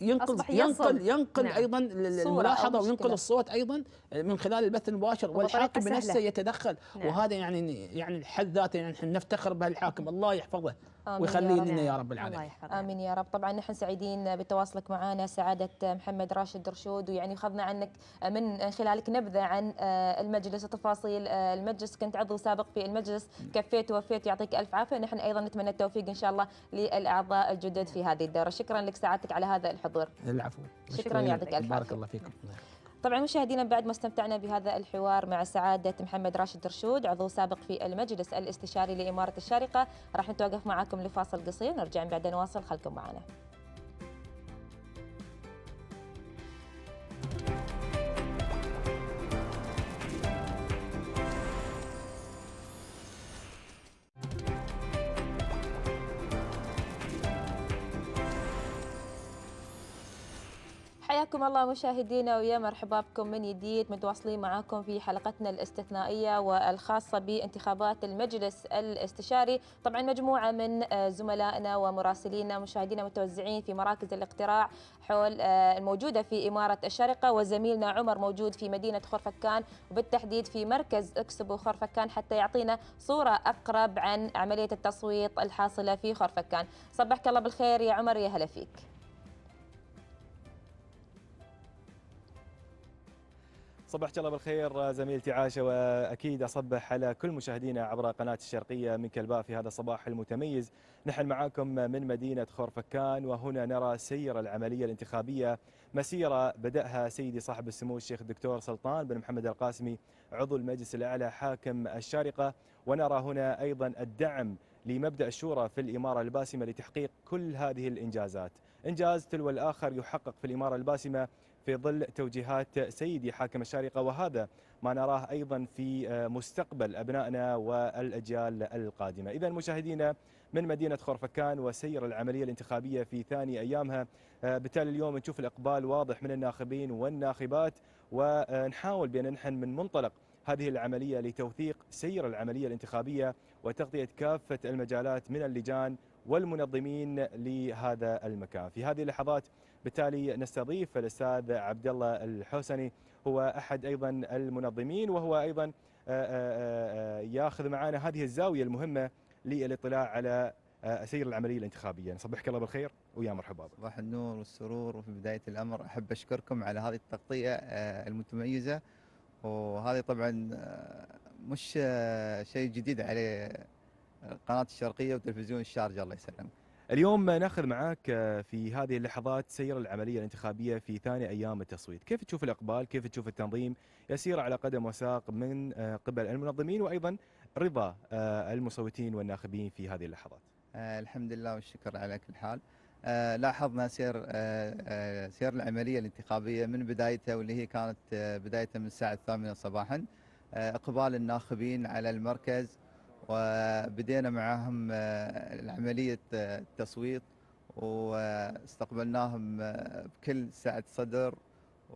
ينقل ينقل ينقل نعم. ايضا الملاحظه وينقل الصوت ايضا من خلال البث المباشر والحاكم بنفسه يتدخل نعم. وهذا يعني يعني الحد ذاته يعني احنا نفتخر بهالحاكم الله يحفظه ويخليه لنا يا رب العالمين امين يا رب طبعا نحن سعيدين بتواصلك معنا سعاده محمد راشد رشود ويعني اخذنا عنك من خلالك نبذه عن المجلس وتفاصيل المجلس كنت عضو سابق في المجلس كفيت ووفيت يعطيك الف عافيه نحن ايضا نتمنى التوفيق ان شاء الله للاعضاء الجدد في هذه الدوره شكرا لك سعادتك على هذا الحضور الحضور العفو شكرا يعطيك الف بارك الله فيكم نعم. طبعا مشاهدينا بعد ما استمتعنا بهذا الحوار مع سعادة محمد راشد رشود عضو سابق في المجلس الاستشاري لإمارة الشارقة راح نتوقف معكم لفاصل قصير نرجع بعد نواصل خلكم معنا حياكم الله مشاهدينا ويا مرحبا بكم من جديد متواصلين معاكم في حلقتنا الاستثنائيه والخاصه بانتخابات المجلس الاستشاري، طبعا مجموعه من آه، زملائنا ومراسلينا مشاهدينا متوزعين في مراكز الاقتراع حول آه، الموجوده في اماره الشرقه وزميلنا عمر موجود في مدينه خرفكان وبالتحديد في مركز اكسبو خرفكان حتى يعطينا صوره اقرب عن عمليه التصويت الحاصله في خرفكان. صبحك الله بالخير يا عمر يا هلا فيك. صبحت الله بالخير آه، زميلتي عاشة وأكيد أصبح على كل مشاهدينا عبر قناة الشرقية من كلباء في هذا الصباح المتميز نحن معاكم من مدينة خورفكان وهنا نرى سير العملية الانتخابية مسيرة بدأها سيدي صاحب السمو الشيخ الدكتور سلطان بن محمد القاسمي عضو المجلس الأعلى حاكم الشارقة ونرى هنا أيضا الدعم لمبدأ الشورى في الإمارة الباسمة لتحقيق كل هذه الإنجازات إنجاز تلو الآخر يحقق في الإمارة الباسمة في ظل توجيهات سيدي حاكم الشارقة وهذا ما نراه أيضا في آه، مستقبل أبنائنا والأجيال القادمة إذا مشاهدينا من مدينة خرفكان وسير العملية الانتخابية في ثاني أيامها آه، بالتالي اليوم نشوف الإقبال واضح من الناخبين والناخبات ونحاول بأن نحن من منطلق هذه العملية لتوثيق سير العملية الانتخابية وتغطية كافة المجالات من اللجان والمنظمين لهذا المكان في هذه اللحظات بالتالي نستضيف الاستاذ عبد الله الحسني هو احد ايضا المنظمين وهو ايضا آه، آه، آه، ياخذ معنا هذه الزاويه المهمه للاطلاع على سير العمليه الانتخابيه نصبحك الله بالخير ويا مرحبا صباح النور والسرور وفي بدايه الامر احب اشكركم على هذه التغطيه المتميزه وهذه طبعا مش شيء جديد عليه قناه الشرقيه وتلفزيون الشارجه الله يسلمك اليوم ناخذ معاك آه، في هذه اللحظات سير العملية الانتخابية في ثاني أيام التصويت كيف تشوف الإقبال كيف تشوف التنظيم يسير على قدم وساق من آه، قبل المنظمين وأيضا رضا آه، المصوتين والناخبين في هذه اللحظات الحمد لله والشكر على كل حال لاحظنا سير سير العملية الانتخابية من بدايتها واللي هي كانت بدايتها من الساعة الثامنة صباحا إقبال الناخبين على المركز وبدينا معهم آه، عملية آه، التصويت واستقبلناهم آه، بكل سعة صدر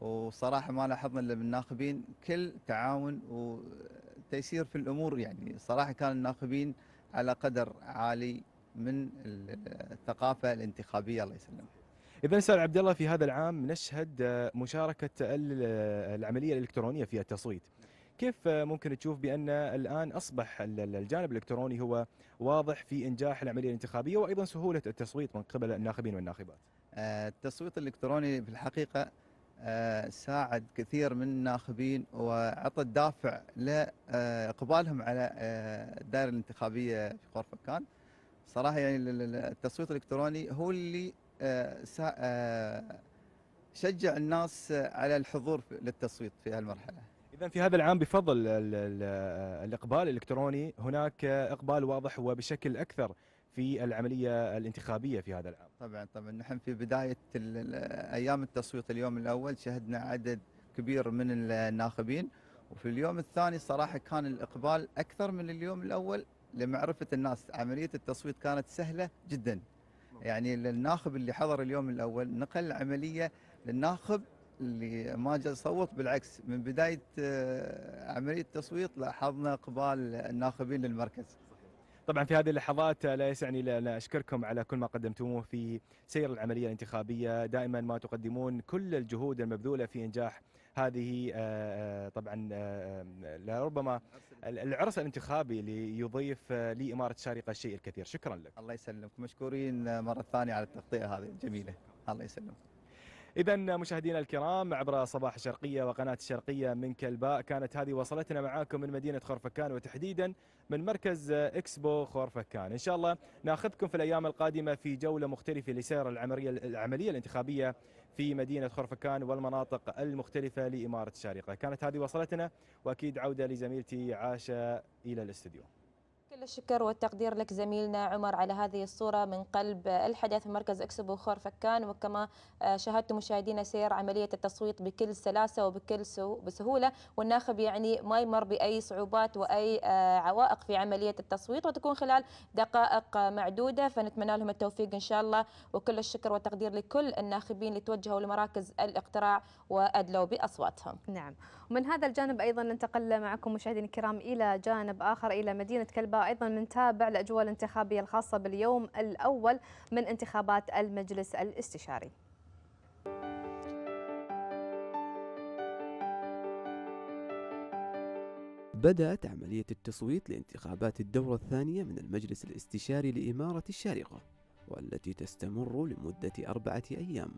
وصراحة ما لاحظنا إلا من الناخبين كل تعاون وتيسير في الأمور يعني صراحة كان الناخبين على قدر عالي من الثقافة الانتخابية الله يسلمك إذا أستاذ عبد الله في هذا العام نشهد مشاركة العملية الإلكترونية في التصويت كيف ممكن تشوف بان الان اصبح الجانب الالكتروني هو واضح في انجاح العمليه الانتخابيه وايضا سهوله التصويت من قبل الناخبين والناخبات؟ آه، التصويت الالكتروني في الحقيقه آه، ساعد كثير من الناخبين واعطى الدافع لاقبالهم آه، على الدائره الانتخابيه في غرفكان. صراحه يعني التصويت الالكتروني هو اللي شجع الناس على الحضور للتصويت في هالمرحله. مثلا في هذا العام بفضل الـ الـ الاقبال الالكتروني هناك اقبال واضح وبشكل اكثر في العمليه الانتخابيه في هذا العام. طبعا طبعا نحن في بدايه ايام التصويت اليوم الاول شهدنا عدد كبير من الناخبين وفي اليوم الثاني صراحه كان الاقبال اكثر من اليوم الاول لمعرفه الناس عمليه التصويت كانت سهله جدا. يعني الناخب اللي حضر اليوم الاول نقل عمليه للناخب اللي ما صوت بالعكس من بدايه آه، عمليه التصويت لاحظنا اقبال الناخبين للمركز. طبعا في هذه اللحظات آه، لا يسعني الا اشكركم على كل ما قدمتموه في سير العمليه الانتخابيه، دائما ما تقدمون كل الجهود المبذوله في انجاح هذه آه، طبعا لربما العرس الانتخابي ليضيف لاماره الشارقه الشيء الكثير، شكرا لك. الله يسلمك، مشكورين مره ثانيه على التغطيه هذه الجميله، الله يسلمك. إذا مشاهدينا الكرام عبر صباح الشرقية وقناة الشرقية من كلباء كانت هذه وصلتنا معاكم من مدينة خورفكان وتحديدا من مركز إكسبو خورفكان إن شاء الله ناخذكم في الأيام القادمة في جولة مختلفة لسير العملية, العملية الانتخابية في مدينة خورفكان والمناطق المختلفة لإمارة الشارقة كانت هذه وصلتنا وأكيد عودة لزميلتي عاشة إلى الاستديو كل الشكر والتقدير لك زميلنا عمر على هذه الصورة من قلب الحدث مركز اكسبو خور فكان وكما آه، شاهدتم مشاهدينا سير عملية التصويت بكل سلاسة وبكل بسهولة والناخب يعني ما يمر بأي صعوبات وأي آه، عوائق في عملية التصويت وتكون خلال دقائق معدودة فنتمنى لهم التوفيق إن شاء الله وكل الشكر والتقدير لكل الناخبين اللي توجهوا لمراكز الاقتراع وأدلوا بأصواتهم نعم ومن هذا الجانب أيضا ننتقل معكم مشاهدينا الكرام إلى جانب آخر إلى مدينة كلباء وأيضا بنتابع الأجواء الانتخابية الخاصة باليوم الأول من انتخابات المجلس الاستشاري بدأت عملية التصويت لانتخابات الدورة الثانية من المجلس الاستشاري لإمارة الشارقة والتي تستمر لمدة أربعة أيام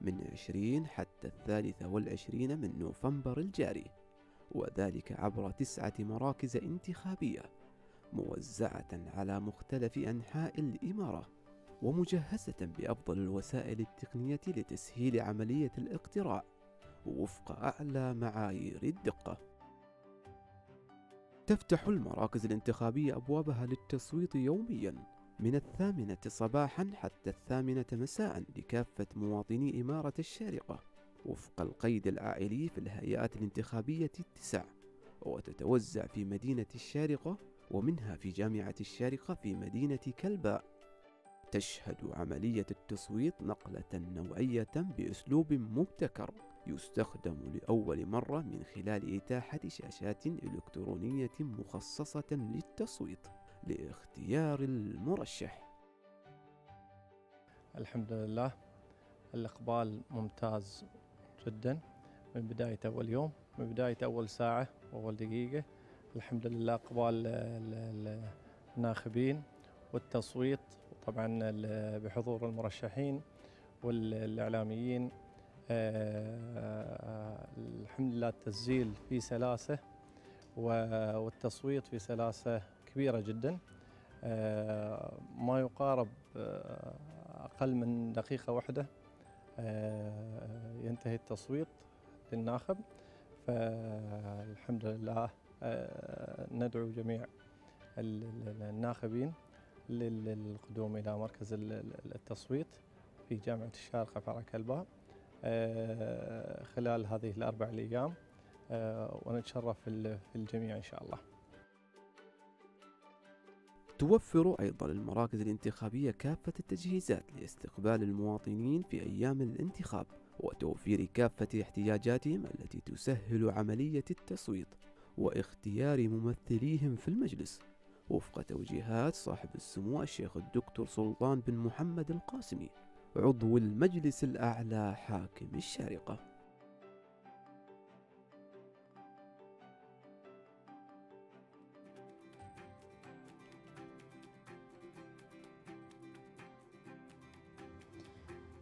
من 20 حتى الثالثة والعشرين من نوفمبر الجاري وذلك عبر تسعة مراكز انتخابية موزعة على مختلف أنحاء الإمارة ومجهزة بأفضل الوسائل التقنية لتسهيل عملية الاقتراع وفق أعلى معايير الدقة. تفتح المراكز الانتخابية أبوابها للتصويت يوميا من الثامنة صباحا حتى الثامنة مساء لكافة مواطني إمارة الشارقة وفق القيد العائلي في الهيئات الانتخابية التسع وتتوزع في مدينة الشارقة ومنها في جامعة الشارقة في مدينة كلباء تشهد عملية التصويت نقلة نوعية بأسلوب مبتكر يستخدم لأول مرة من خلال إتاحة شاشات إلكترونية مخصصة للتصويت لاختيار المرشح الحمد لله الإقبال ممتاز جدا من بداية أول يوم من بداية أول ساعة وأول دقيقة الحمد لله اقبال الناخبين والتصويت وطبعا بحضور المرشحين والاعلاميين آه، الحمد لله التسجيل في سلاسه والتصويت في سلاسه كبيره جدا آه، ما يقارب آه، اقل من دقيقه واحده ينتهي التصويت للناخب فالحمد لله ندعو جميع الناخبين للقدوم إلى مركز التصويت في جامعة الشارقة فرع كلباء آه، خلال هذه الأربع ايام آه، ونتشرف في الجميع إن شاء الله توفر أيضا المراكز الانتخابية كافة التجهيزات لاستقبال المواطنين في أيام الانتخاب وتوفير كافة احتياجاتهم التي تسهل عملية التصويت واختيار ممثليهم في المجلس وفق توجيهات صاحب السمو الشيخ الدكتور سلطان بن محمد القاسمي عضو المجلس الأعلى حاكم الشارقة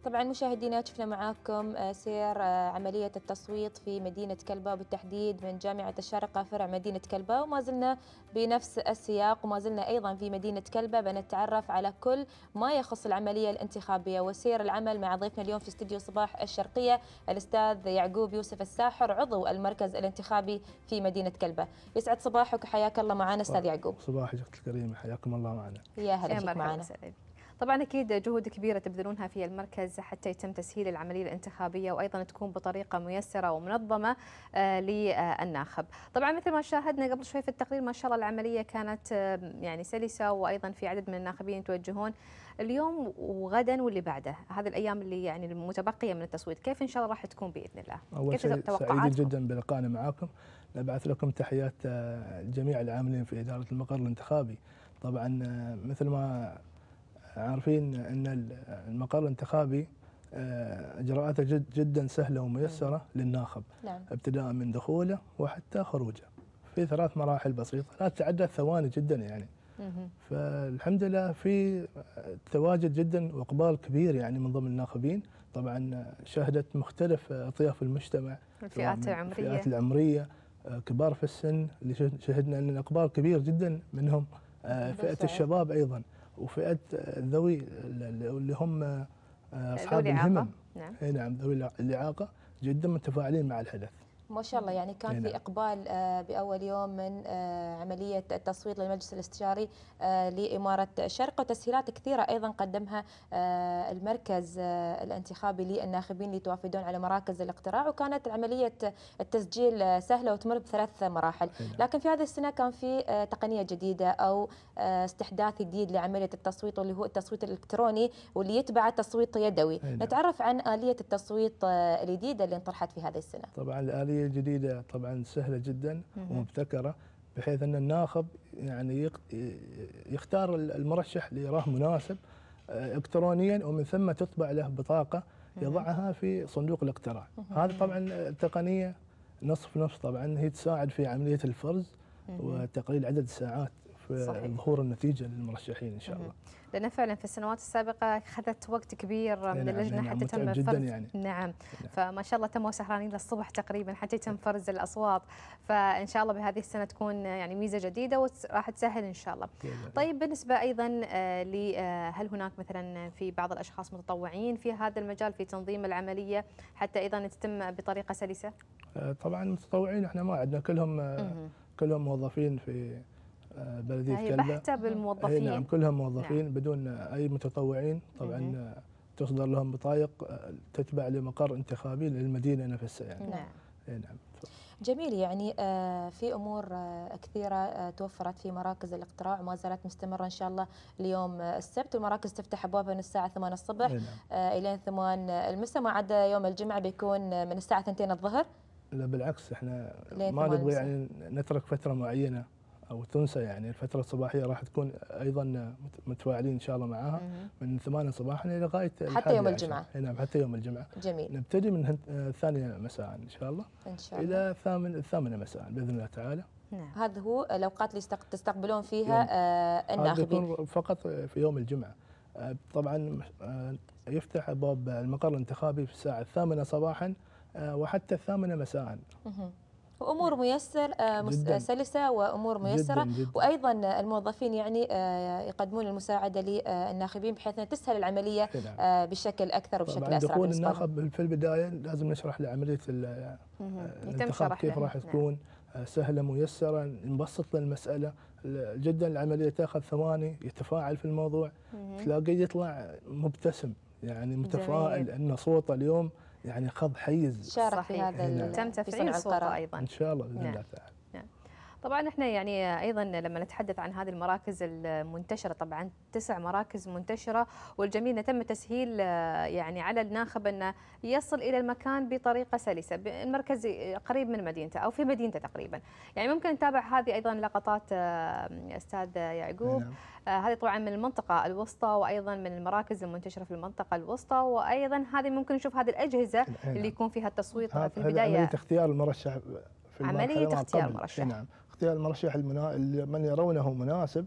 طبعا مشاهدينا شفنا معاكم آه، سير آه، عملية التصويت في مدينة كلبة وبالتحديد من جامعة الشارقة فرع مدينة كلبة وما زلنا بنفس السياق وما زلنا أيضا في مدينة كلبة بنتعرف على كل ما يخص العملية الانتخابية وسير العمل مع ضيفنا اليوم في استديو صباح الشرقية الأستاذ يعقوب يوسف الساحر عضو المركز الانتخابي في مدينة كلبة يسعد صباحك وحياك الله معنا أستاذ يعقوب صباحك أختي الكريمة حياكم الله معنا يا هلا معنا معنا طبعا اكيد جهود كبيره تبذلونها في المركز حتى يتم تسهيل العمليه الانتخابيه وايضا تكون بطريقه ميسره ومنظمه آه، للناخب. طبعا مثل ما شاهدنا قبل شوي في التقرير ما شاء الله العمليه كانت يعني سلسه وايضا في عدد من الناخبين يتوجهون اليوم وغدا واللي بعده هذه الايام اللي يعني المتبقيه من التصويت كيف ان شاء الله راح تكون باذن الله اول شيء سعيد جدا بلقائنا معاكم نبعث لكم تحيات آه، جميع العاملين في اداره المقر الانتخابي طبعا آه، مثل ما عارفين ان المقر الانتخابي آه، اجراءاته جد جدا سهله وميسره للناخب نعم. ابتداء من دخوله وحتى خروجه في ثلاث مراحل بسيطه لا تتعدى ثواني جدا يعني مم. فالحمد لله في تواجد جدا واقبال كبير يعني من ضمن الناخبين طبعا شهدت مختلف اطياف المجتمع الفئات العمريه الفئات العمريه آه، كبار في السن اللي شهدنا ان اقبال كبير جدا منهم آه، فئه الشباب ايضا وفئات ذوي اللي هم اصحاب الهمم نعم نعم ذوي الاعاقه جدا متفاعلين مع الحدث ما شاء الله يعني كان في نعم. اقبال آه، باول يوم من آه، عمليه التصويت للمجلس الاستشاري آه، لاماره الشرق وتسهيلات كثيره ايضا قدمها المركز الانتخابي للناخبين اللي يتوافدون على مراكز الاقتراع وكانت عمليه التسجيل سهله وتمر بثلاث مراحل نعم. لكن في هذه السنه كان في تقنيه جديده او استحداث جديد لعمليه التصويت واللي هو التصويت الالكتروني واللي يتبع التصويت يدوي نعم. نتعرف عن اليه التصويت الجديده اللي انطرحت في هذه السنه طبعا الاليه التقنيه الجديده طبعا سهله جدا ومبتكره بحيث ان الناخب يعني يختار المرشح اللي يراه مناسب آه، الكترونيا ومن ثم تطبع له بطاقه يضعها في صندوق الاقتراع هذه طبعا التقنيه نصف نصف طبعا هي تساعد في عمليه الفرز وتقليل عدد الساعات ظهور النتيجه للمرشحين ان شاء الله. لان فعلا في السنوات السابقه اخذت وقت كبير من نعم، اللجنه نعم حتى تم جداً فرز يعني. نعم. نعم فما شاء الله تموا سهرانين للصبح تقريبا حتى يتم فرز الاصوات فان شاء الله بهذه السنه تكون يعني ميزه جديده وراح تسهل ان شاء الله. طيب بالنسبه ايضا آه، آه، هل هناك مثلا في بعض الاشخاص متطوعين في هذا المجال في تنظيم العمليه حتى ايضا تتم بطريقه سلسه؟ آه، طبعا المتطوعين احنا ما عندنا كلهم كلهم موظفين في آه، بلديه يعني كلبه بحته بالموظفين إيه، نعم كلهم موظفين نعم. بدون اي متطوعين طبعا مم. آه، تصدر لهم بطايق آه، تتبع لمقر انتخابي للمدينه نفسها يعني نعم اي نعم جميل يعني في امور كثيره توفرت في مراكز الاقتراع وما زالت مستمره ان شاء الله ليوم السبت والمراكز تفتح ابوابها من الساعه 8 الصبح إيه، نعم. الى 8 المساء ما عدا يوم الجمعه بيكون من الساعه 2 الظهر لا بالعكس احنا ما نبغى يعني نترك فتره معينه او تنسى يعني الفتره الصباحيه راح تكون ايضا متفاعلين ان شاء الله معاها من 8 صباحا الى لغايه حتى يوم الجمعه نعم حتى يوم الجمعه جميل نبتدي من آه، الثانيه مساء ان شاء الله ان شاء الله الى الثامن الثامنه مساء باذن الله تعالى نعم. هذا هو الاوقات اللي تستقبلون فيها نعم. آه الناخبين فقط في يوم الجمعه آه، طبعا آه، يفتح باب المقر الانتخابي في الساعه الثامنه صباحا وحتى الثامنه مساء وامور نعم. ميسر آه، آه، سلسه وامور ميسره وايضا الموظفين يعني آه، يقدمون المساعده للناخبين بحيث انها تسهل العمليه بشكل اكثر وبشكل اسرع دخول الناخب في البدايه لازم نشرح له عمليه الانتخاب كيف راح نعم. تكون سهله ميسره نبسط له المساله جدا العمليه تاخذ ثواني يتفاعل في الموضوع تلاقيه يطلع مبتسم يعني متفائل ان صوته اليوم يعني خض حيز شارك في هذا تم تفعيل صوته ايضا ان شاء الله باذن نعم. الله تعالى طبعا احنا يعني ايضا لما نتحدث عن هذه المراكز المنتشره طبعا تسع مراكز منتشره والجميل تم تسهيل يعني على الناخب انه يصل الى المكان بطريقه سلسه المركز قريب من مدينته او في مدينته تقريبا يعني ممكن نتابع هذه ايضا لقطات استاذ يعقوب نعم. آه، هذه طبعا من المنطقة الوسطى وأيضا من المراكز المنتشرة في المنطقة الوسطى وأيضا هذه ممكن نشوف هذه الأجهزة اللي يكون فيها التصويت في البداية عملية اختيار المرشح في عملية اختيار المرشح نعم اختيار المرشح المنا... من يرونه مناسب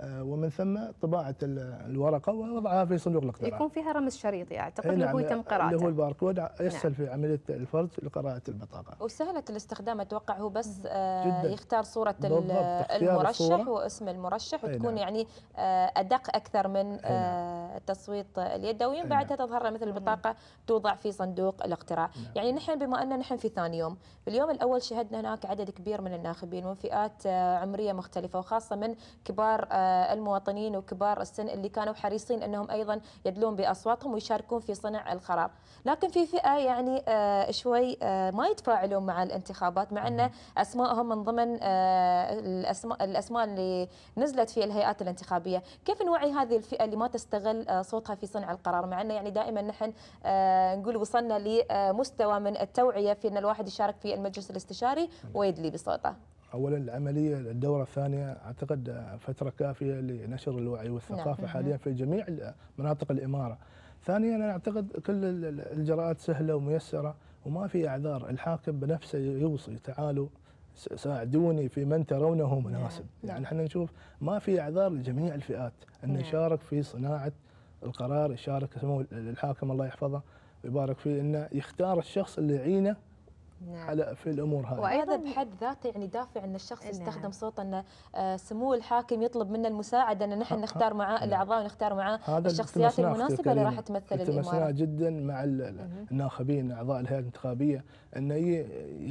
آه، ومن ثم طباعه الورقه ووضعها في صندوق الاقتراع. يكون فيها رمز شريطي يعني، اعتقد اللي نعم، هو يتم قراءته. اللي هو الباركود نعم. يسهل نعم. في عمليه الفرز لقراءه البطاقه. وسهله الاستخدام اتوقع هو بس آه يختار صوره المرشح الصورة. واسم المرشح وتكون نعم. يعني آه، ادق اكثر من نعم. آه، التصويت اليدوي ومن بعدها تظهر مثل البطاقه توضع في صندوق الاقتراع. نعم. يعني نحن بما ان نحن في ثاني يوم، في اليوم الاول شهدنا هناك عدد كبير من الناخبين وفي فئات آه، عمريه مختلفه وخاصه من كبار آه، المواطنين وكبار السن اللي كانوا حريصين انهم ايضا يدلون باصواتهم ويشاركون في صنع القرار، لكن في فئه يعني آه، شوي ما يتفاعلون مع الانتخابات مع ان اسمائهم من ضمن الاسماء الاسماء اللي نزلت في الهيئات الانتخابيه، كيف نوعي هذه الفئه اللي ما تستغل صوتها في صنع القرار مع ان يعني دائما نحن نقول وصلنا لمستوى من التوعيه في ان الواحد يشارك في المجلس الاستشاري ويدلي بصوته. اولا العمليه الدوره الثانيه اعتقد فتره كافيه لنشر الوعي والثقافه نعم. حاليا في جميع مناطق الاماره. ثانيا انا اعتقد كل الاجراءات سهله وميسره وما في اعذار، الحاكم بنفسه يوصي تعالوا ساعدوني في من ترونه نعم، مناسب، يعني نعم. يعني احنا نشوف ما في اعذار لجميع الفئات انه نعم. يشارك في صناعه القرار، يشارك سمو الحاكم الله يحفظه ويبارك فيه انه يختار الشخص اللي يعينه نعم. على في الامور هذه وهذا طيب. بحد ذاته يعني دافع ان الشخص نعم. يستخدم صوته ان آه، سمو الحاكم يطلب منا المساعده ان نحن نختار معاه نعم. الاعضاء ونختار معاه الشخصيات المناسبه اللي راح تمثل الاماره جدا مع الناخبين اعضاء الهيئه الانتخابيه انه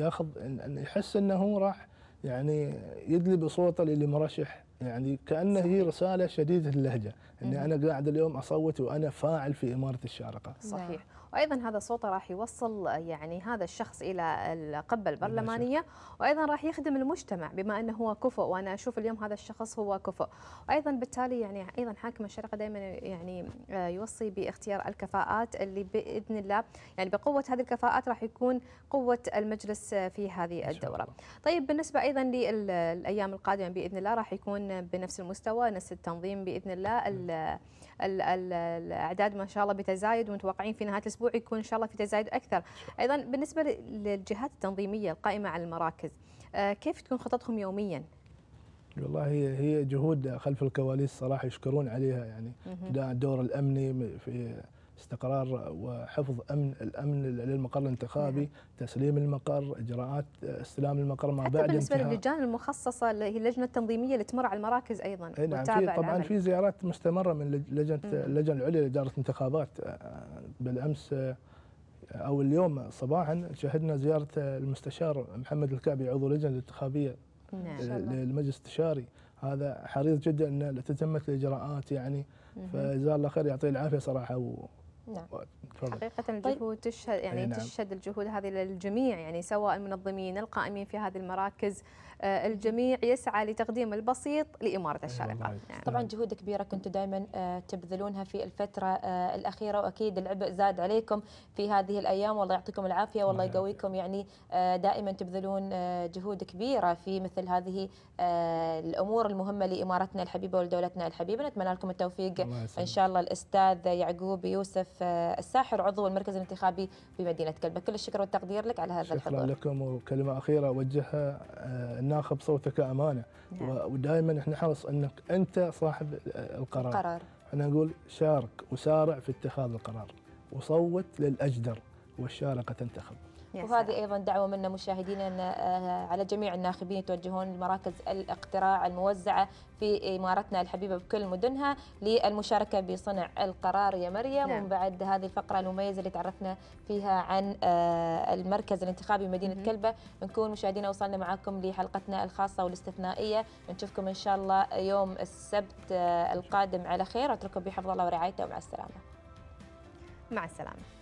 ياخذ ان يحس انه هو راح يعني يدلي بصوته للمرشح يعني كانه هي رساله شديده اللهجه اني انا قاعد اليوم اصوت وانا فاعل في اماره الشارقه نعم. صحيح وايضا هذا صوته راح يوصل يعني هذا الشخص الى القبه البرلمانيه وايضا راح يخدم المجتمع بما انه هو كفؤ وانا اشوف اليوم هذا الشخص هو كفؤ وايضا بالتالي يعني ايضا حاكم الشرقه دائما يعني آه، يوصي باختيار الكفاءات اللي باذن الله يعني بقوه هذه الكفاءات راح يكون قوه المجلس في هذه الدوره. طيب بالنسبه ايضا للايام القادمه باذن الله راح يكون بنفس المستوى نفس التنظيم باذن الله الاعداد ما شاء الله بتزايد ومتوقعين في نهايه الاسبوع يكون ان شاء الله في تزايد اكثر ايضا بالنسبه للجهات التنظيميه القائمه على المراكز آه، كيف تكون خططهم يوميا والله هي هي جهود خلف الكواليس صراحه يشكرون عليها يعني ده الدور الامني في استقرار وحفظ امن الامن للمقر الانتخابي نعم. تسليم المقر اجراءات آه، استلام المقر ما بعد بالنسبه للجان المخصصه اللي هي اللجنه التنظيميه اللي تمر على المراكز ايضا نعم في طبعا في زيارات مستمره من لجنه اللجنه العليا لاداره الانتخابات آه، بالامس آه، او اليوم صباحا شهدنا زياره المستشار محمد الكعبي عضو اللجنه الانتخابيه نعم. للمجلس التشاري هذا حريص جدا ان تتمت الاجراءات يعني فجزاه الله خير يعطيه العافيه صراحه نعم حقيقة طيب. الجهود طيب. تشهد يعني نعم. تشهد الجهود هذه للجميع يعني سواء المنظمين القائمين في هذه المراكز آه، الجميع يسعى لتقديم البسيط لإمارة أيوة، الشارقة طبعا جهود كبيرة كنتوا دائما آه، تبذلونها في الفترة آه، الأخيرة وأكيد العبء زاد عليكم في هذه الأيام والله يعطيكم العافية والله يقويكم يعني دائما تبذلون جهود كبيرة في مثل هذه الأمور المهمة لإمارتنا الحبيبة ولدولتنا الحبيبة نتمنى لكم التوفيق إن شاء الله الأستاذ يعقوب يوسف الساحر عضو المركز الانتخابي بمدينة كلبة كل الشكر والتقدير لك على هذا الحضور شكرا لكم وكلمة أخيرة أوجهها ناخذ صوتك امانه نعم. ودائما احنا نحرص انك انت صاحب القرار القرار احنا نقول شارك وسارع في اتخاذ القرار وصوت للاجدر والشارقه تنتخب وهذه ايضا دعوه منا مشاهدينا ان آه، على جميع الناخبين يتوجهون لمراكز الاقتراع الموزعه في امارتنا الحبيبه بكل مدنها للمشاركه بصنع القرار يا مريم نعم. ومن بعد هذه الفقره المميزه اللي تعرفنا فيها عن آه، المركز الانتخابي بمدينه مم. كلبه نكون مشاهدينا وصلنا معكم لحلقتنا الخاصه والاستثنائيه نشوفكم ان شاء الله يوم السبت آه، القادم على خير اترككم بحفظ الله ورعايته ومع السلامه مع السلامه